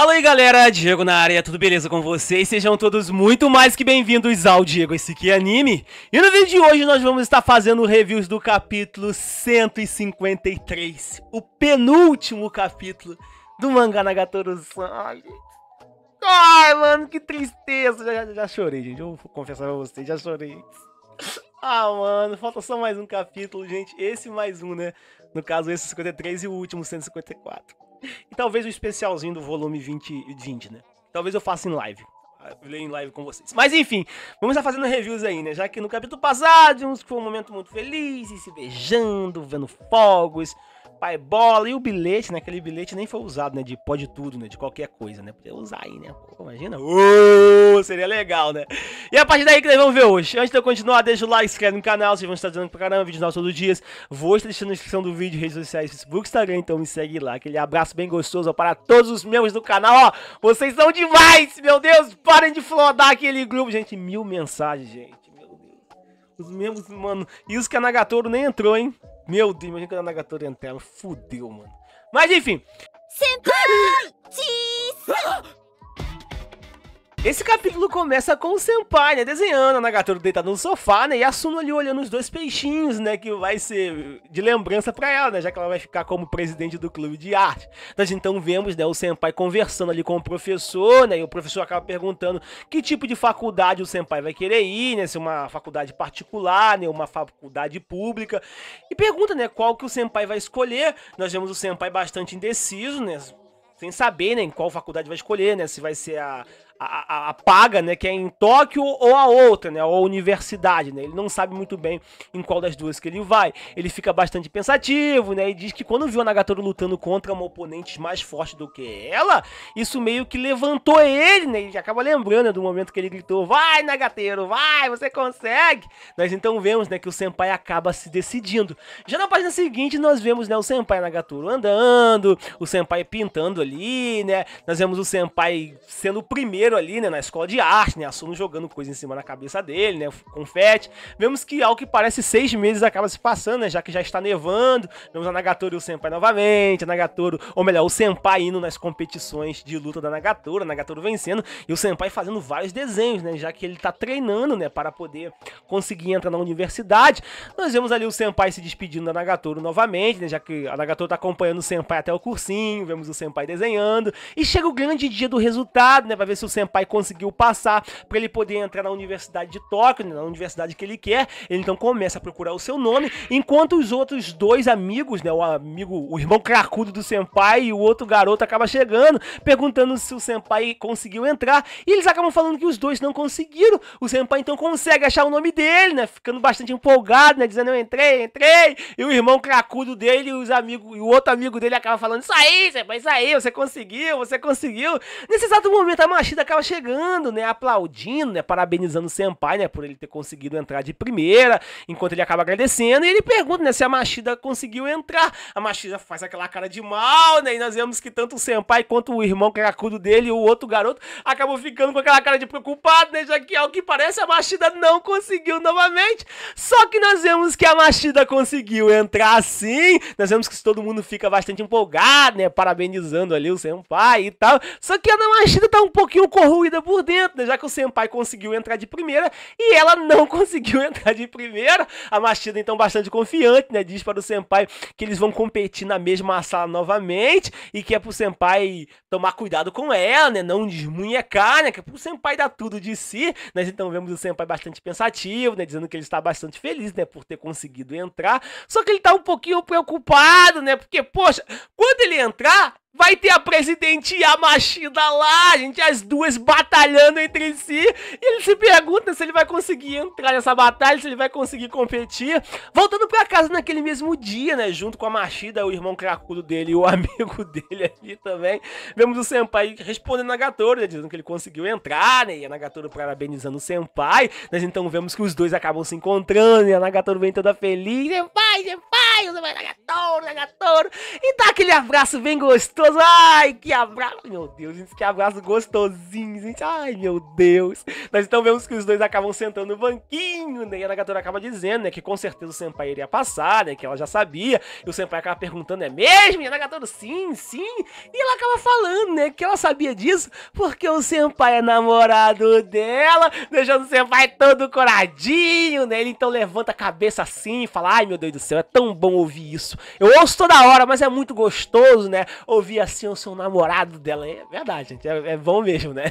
Fala aí galera, Diego na área, tudo beleza com vocês? Sejam todos muito mais que bem-vindos ao Diego Esse aqui é Anime. E no vídeo de hoje nós vamos estar fazendo reviews do capítulo 153, o penúltimo capítulo do mangá Nagatoro-san. Ai, mano, que tristeza, já, já, já chorei, gente, eu vou confessar pra vocês, já chorei. Ah, mano, falta só mais um capítulo, gente, esse mais um, né? No caso, esse 53 e o último 154. E talvez o um especialzinho do volume 20, 20, né? Talvez eu faça em live. Eu leio em live com vocês. Mas enfim, vamos estar fazendo reviews aí, né? Já que no capítulo passado, uns que foi um momento muito feliz, se beijando, vendo fogos, pai bola e o bilhete, né? Aquele bilhete nem foi usado, né? De pode tudo, né? De qualquer coisa, né? Podia usar aí, né? Pô, imagina. Uh, seria legal, né? E a partir daí que nós vamos ver hoje. Antes de eu continuar, deixa o like, se inscreve no canal, vocês vão estar dando pra caramba, vídeos nossos todos os dias. Vou estar deixando na descrição do vídeo, redes sociais, Facebook, Instagram, então me segue lá. Aquele abraço bem gostoso para todos os membros do canal, ó. Vocês são demais, meu Deus! Parem de flodar aquele grupo, gente. Mil mensagens, gente. Meu Deus. Os membros, mano. E os Kanagatoru nem entrou, hein? Meu Deus, imagina que a Nagatora entrar. Fudeu, mano. Mas enfim. Senpai! Esse capítulo começa com o Senpai, né, desenhando, a Nagatoro deitada no sofá, né, e a Suno ali olhando os dois peixinhos, né, que vai ser de lembrança para ela, né, já que ela vai ficar como presidente do clube de arte. Nós então vemos, né, o Senpai conversando ali com o professor, né, e o professor acaba perguntando que tipo de faculdade o Senpai vai querer ir, né, se uma faculdade particular, né, uma faculdade pública, e pergunta, né, qual que o Senpai vai escolher. Nós vemos o Senpai bastante indeciso, né, sem saber né, em qual faculdade vai escolher, né? Se vai ser a, a, a, paga, né, que é em Tóquio ou a outra, né, ou a universidade, né. Ele não sabe muito bem em qual das duas que ele vai. Ele fica bastante pensativo, né, e diz que quando viu a Nagatoro lutando contra uma oponente mais forte do que ela, isso meio que levantou ele, né, ele acaba lembrando né, do momento que ele gritou, vai Nagateiro, vai, você consegue. Nós então vemos, né, que o Senpai acaba se decidindo. Já na página seguinte nós vemos, né, o Senpai Nagatoro andando, o Senpai pintando ali, né, nós vemos o Senpai sendo o primeiro ali, né, na escola de arte, né, a Suno jogando coisa em cima da cabeça dele, né, confete. Vemos que, ao que parece, seis meses acaba se passando, né, já que já está nevando. Vemos a Nagatoro e o Senpai novamente, a Nagatoro, ou melhor, o Senpai indo nas competições de luta da Nagatoro, a Nagatoro vencendo, e o Senpai fazendo vários desenhos, né, já que ele está treinando, né, para poder conseguir entrar na universidade. Nós vemos ali o Senpai se despedindo da Nagatoro novamente, né, já que a Nagatoro está acompanhando o Senpai até o cursinho, vemos o Senpai desenhando, e chega o grande dia do resultado, né, para ver se o senpai conseguiu passar para ele poder entrar na Universidade de Tóquio, né, na universidade que ele quer. Ele então começa a procurar o seu nome, enquanto os outros dois amigos, né, o amigo, o irmão cracudo do senpai e o outro garoto acaba chegando, perguntando se o senpai conseguiu entrar, e eles acabam falando que os dois não conseguiram. O senpai então consegue achar o nome dele, né, ficando bastante empolgado, né, dizendo eu entrei, entrei. E o irmão cracudo dele e os amigos e o outro amigo dele acaba falando isso aí, senpai, isso aí, você conseguiu, você conseguiu. Nesse exato momento a Machida acaba chegando, né, aplaudindo, né, parabenizando o Senpai, né, por ele ter conseguido entrar de primeira, enquanto ele acaba agradecendo, e ele pergunta, né, se a Machida conseguiu entrar. A Machida faz aquela cara de mal, né, e nós vemos que tanto o Senpai quanto o irmão cracudo dele o outro garoto acabam ficando com aquela cara de preocupado, né, já que ao que parece a Machida não conseguiu novamente. Só que nós vemos que a Machida conseguiu entrar sim, nós vemos que todo mundo fica bastante empolgado, né, parabenizando ali o Senpai e tal. Só que a Machida tá um pouquinho corroída por dentro, né? já que o Senpai conseguiu entrar de primeira e ela não conseguiu entrar de primeira. A Machida, então, bastante confiante, né? Diz para o Senpai que eles vão competir na mesma sala novamente e que é pro Senpai tomar cuidado com ela, né? Não desmunhecar, né? Que é pro Senpai dar tudo de si. Nós né? então vemos o Senpai bastante pensativo, né? Dizendo que ele está bastante feliz, né? Por ter conseguido entrar. Só que ele tá um pouquinho preocupado, né? Porque, poxa, quando ele entrar, Vai ter a presidente e a Machida lá, gente, as duas batalhando entre si. E ele se pergunta se ele vai conseguir entrar nessa batalha, se ele vai conseguir competir. Voltando para casa naquele mesmo dia, né? Junto com a Machida, o irmão cracudo dele e o amigo dele ali também. Vemos o Senpai respondendo a Nagatoro, né, dizendo que ele conseguiu entrar, né? E a Nagatoro parabenizando o Senpai. Nós então vemos que os dois acabam se encontrando e a Nagatoro vem toda feliz. Senpai, né, Senpai! Né, Ai, você vai dar gator, E dá aquele abraço bem gostoso. Ai, que abraço. Meu Deus, gente, que abraço gostosinho, gente. Ai, meu Deus. Nós então vemos que os dois acabam sentando no banquinho, né? E a Nagatora acaba dizendo, né? Que com certeza o Senpai iria passar, né? Que ela já sabia. E o Senpai acaba perguntando, é mesmo? E a Nagatora, sim, sim. E ela acaba falando, né? Que ela sabia disso porque o Senpai é namorado dela, deixando o Senpai todo coradinho, né? Ele então levanta a cabeça assim e fala, ai, meu Deus do céu, é tão bom bom ouvir isso. Eu ouço toda hora, mas é muito gostoso, né? Ouvir assim o seu namorado dela. É verdade, gente. É, é bom mesmo, né?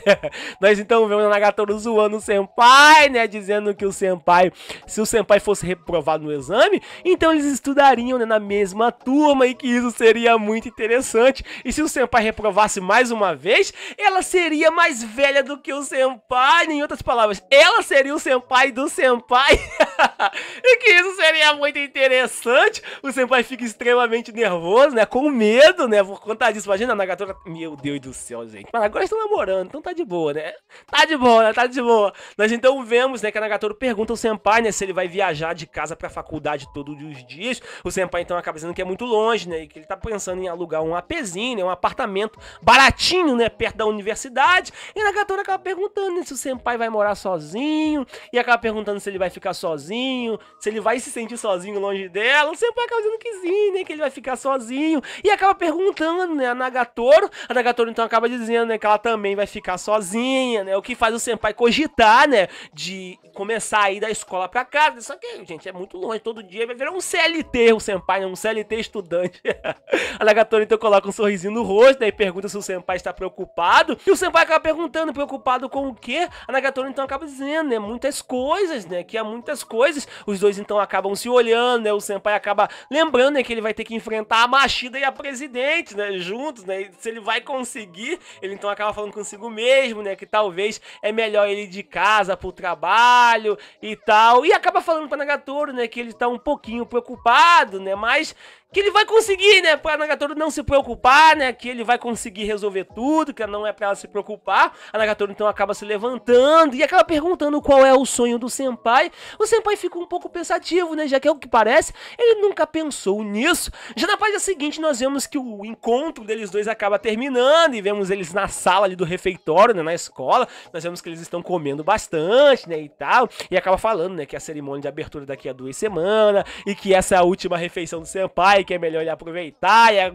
Nós então vemos a Nagatoro zoando o senpai, né? Dizendo que o senpai, se o senpai fosse reprovado no exame, então eles estudariam né, na mesma turma e que isso seria muito interessante. E se o senpai reprovasse mais uma vez, ela seria mais velha do que o senpai. Em outras palavras, ela seria o senpai do senpai. e que isso seria muito interessante o Senpai fica extremamente nervoso, né? Com medo, né? Por conta disso. Imagina a Nagatora. Meu Deus do céu, gente. Mas agora estão namorando, então tá de boa, né? Tá de boa, né? Tá de boa. Nós então vemos, né, que a Nagatora pergunta ao Senpai, né, se ele vai viajar de casa pra faculdade todos os dias. O Senpai então acaba dizendo que é muito longe, né? E que ele tá pensando em alugar um APzinho, né? Um apartamento baratinho, né? Perto da universidade. E a Nagatora acaba perguntando né, se o Senpai vai morar sozinho. E acaba perguntando se ele vai ficar sozinho, se ele vai se sentir sozinho longe dela. O Senpai vai causando quizinho, né? Que ele vai ficar sozinho. E acaba perguntando, né? A Nagatoro. A Nagatoro então acaba dizendo, né? Que ela também vai ficar sozinha, né? O que faz o Senpai cogitar, né? De começar a ir da escola pra casa. Só que, gente, é muito longe. Todo dia vai virar um CLT o Senpai, né? Um CLT estudante. a Nagatoro então coloca um sorrisinho no rosto, né? E pergunta se o Senpai está preocupado. E o Senpai acaba perguntando, preocupado com o quê? A Nagatoro então acaba dizendo, né? Muitas coisas, né? Que há muitas coisas. Os dois então acabam se olhando, né? O Senpai acaba Lembrando né, que ele vai ter que enfrentar a Machida e a presidente, né? Juntos, né? E se ele vai conseguir, ele então acaba falando consigo mesmo, né? Que talvez é melhor ele ir de casa pro trabalho e tal. E acaba falando pra Nagatoro, né? Que ele tá um pouquinho preocupado, né? Mas que ele vai conseguir, né? Pra Nagatoro não se preocupar, né? Que ele vai conseguir resolver tudo, que não é pra ela se preocupar. A Nagatoro então acaba se levantando e acaba perguntando qual é o sonho do Senpai. O Senpai fica um pouco pensativo, né? Já que é o que parece, ele nunca pensou nisso. Já na página seguinte, nós vemos que o encontro deles dois acaba terminando e vemos eles na sala ali do refeitório, né? Na escola. Nós vemos que eles estão comendo bastante, né? E tal. E acaba falando, né? Que a cerimônia de abertura é daqui a duas semanas e que essa é a última refeição do Senpai senpai que é melhor ele aproveitar. E, a,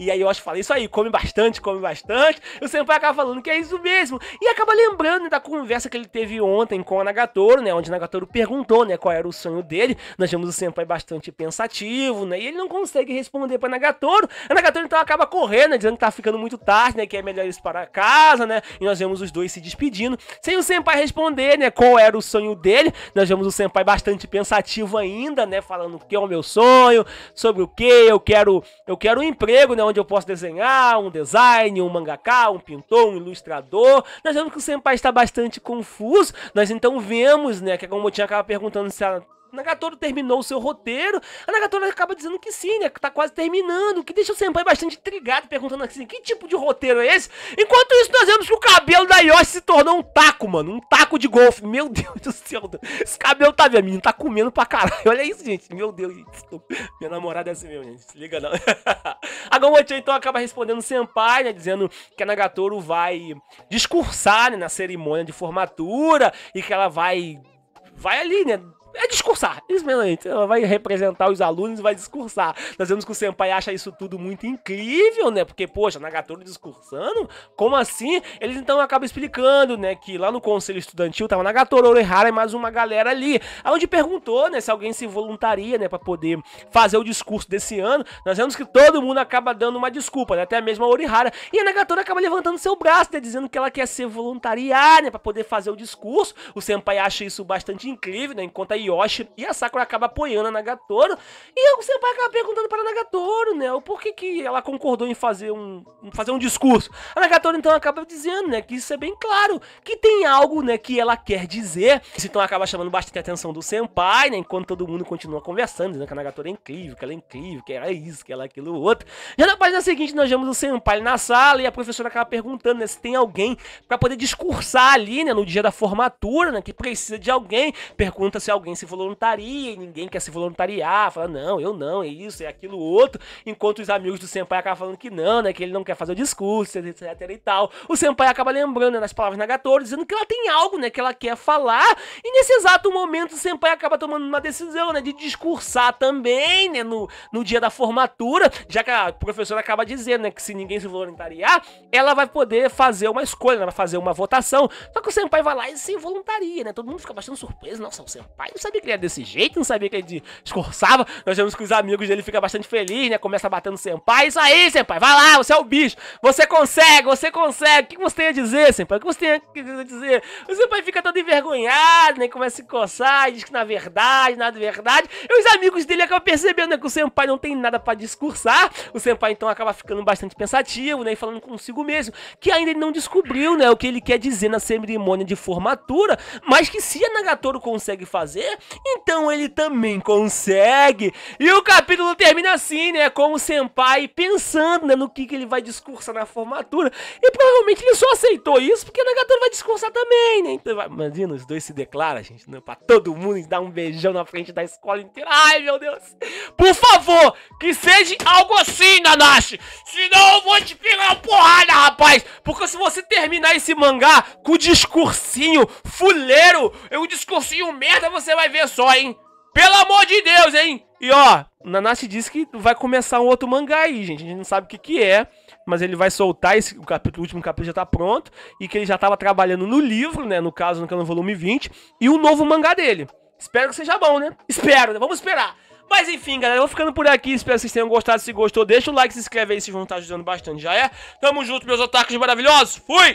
e aí eu acho fala isso aí, come bastante, come bastante. E o senpai acaba falando que é isso mesmo. E acaba lembrando né, da conversa que ele teve ontem com a Nagatoro, né? Onde Nagatoro perguntou, né, qual era o sonho dele. Nós vemos o senpai bastante pensativo, né? E ele não consegue responder pra Nagatoro. A Nagatoro então acaba correndo, né, dizendo que tá ficando muito tarde, né? Que é melhor ir para casa, né? E nós vemos os dois se despedindo. Sem o senpai responder, né? Qual era o sonho dele. Nós vemos o senpai bastante pensativo ainda, né? Falando o que é o meu sonho, sobre o que eu quero, eu quero um emprego, né, onde eu posso desenhar, um design, um mangaká, um pintor, um ilustrador. Nós vemos que o senpai está bastante confuso. Nós então vemos, né, que é como eu tinha acaba perguntando se ela Nagatoro terminou o seu roteiro, a Nagatoro acaba dizendo que sim, né? Que tá quase terminando, que deixa o Senpai bastante intrigado, perguntando assim, que tipo de roteiro é esse? Enquanto isso, nós vemos que o cabelo da Yoshi se tornou um taco, mano, um taco de golfe. Meu Deus do céu, esse cabelo tá vendo, tá comendo pra caralho. Olha isso, gente, meu Deus, gente. minha namorada é assim mesmo, gente, se liga não. a Gomocho, então, acaba respondendo o Senpai, né? Dizendo que a Nagatoro vai discursar, né? Na cerimônia de formatura e que ela vai... Vai ali, né? é discursar, isso mesmo, ela vai representar os alunos e vai discursar. Nós vemos que o Senpai acha isso tudo muito incrível, né? Porque, poxa, Nagatoro discursando? Como assim? Eles então acabam explicando, né, que lá no conselho estudantil tava Nagatoro, Orihara e mais uma galera ali, aonde perguntou, né, se alguém se voluntaria, né, para poder fazer o discurso desse ano. Nós vemos que todo mundo acaba dando uma desculpa, né, até mesmo a Orihara. E a Nagatoro acaba levantando seu braço, né, dizendo que ela quer ser voluntariada né, para poder fazer o discurso. O Senpai acha isso bastante incrível, né, enquanto aí Yoshi e a Sakura acaba apoiando a Nagatoro. E o Senpai acaba perguntando para a Nagatoro, né, o porquê que ela concordou em fazer um, fazer um discurso. A Nagatoro então acaba dizendo, né, que isso é bem claro, que tem algo, né, que ela quer dizer. Isso então acaba chamando bastante a atenção do Senpai, né, enquanto todo mundo continua conversando, dizendo que a Nagatoro é incrível, que ela é incrível, que ela é isso, que ela é aquilo outro. Já na página seguinte nós vemos o Senpai na sala e a professora acaba perguntando, né, se tem alguém para poder discursar ali, né, no dia da formatura, né, que precisa de alguém, pergunta se alguém se voluntaria, e ninguém quer se voluntariar, fala, não, eu não, é isso, é aquilo outro, enquanto os amigos do Senpai acabam falando que não, né, que ele não quer fazer o discurso, etc e tal. O Senpai acaba lembrando né, nas palavras Nagatoro, dizendo que ela tem algo, né, que ela quer falar, e nesse exato momento o Senpai acaba tomando uma decisão, né, de discursar também, né, no, no dia da formatura, já que a professora acaba dizendo, né, que se ninguém se voluntariar, ela vai poder fazer uma escolha, né, vai fazer uma votação, só que o Senpai vai lá e se voluntaria, né, todo mundo fica bastante surpreso, nossa, o Senpai, o sabia que ele era desse jeito, não sabia que ele discursava. Nós vemos que os amigos dele ficam bastante felizes, né? Começa batendo Senpai. Isso aí, Senpai, vai lá, você é o bicho. Você consegue, você consegue. O que você tem a dizer, Senpai? O que você tem a dizer? O Senpai fica todo envergonhado, né? Começa a se coçar, diz que na verdade, na verdade. E os amigos dele acabam percebendo, né? Que o Senpai não tem nada para discursar. O Senpai, então, acaba ficando bastante pensativo, né? E falando consigo mesmo. Que ainda ele não descobriu, né? O que ele quer dizer na cerimônia de formatura. Mas que se a Nagatoro consegue fazer, então ele também consegue. E o capítulo termina assim, né? Com o Senpai pensando né, no que, que ele vai discursar na formatura. E provavelmente ele só aceitou isso porque Nagatora vai discursar também, né? Então, imagina, os dois se declaram, gente, né? pra todo mundo e dar um beijão na frente da escola inteira. Ai, meu Deus! Por favor, que seja algo assim, Nanashi! Senão eu vou te pegar uma porrada, rapaz! Porque se você terminar esse mangá com discursinho fuleiro, é um discursinho merda, você vai ver só, hein? Pelo amor de Deus, hein? E ó, Nanashi disse que vai começar um outro mangá aí, gente. A gente não sabe o que que é, mas ele vai soltar esse o capítulo, o último capítulo já tá pronto e que ele já tava trabalhando no livro, né, no caso, no volume 20, e o um novo mangá dele. Espero que seja bom, né? Espero, né? Vamos esperar. Mas enfim, galera, eu vou ficando por aqui. Espero que vocês tenham gostado. Se gostou, deixa o like, se inscreve aí, vocês vão estar ajudando bastante, já é? Tamo junto, meus ataques maravilhosos. Fui!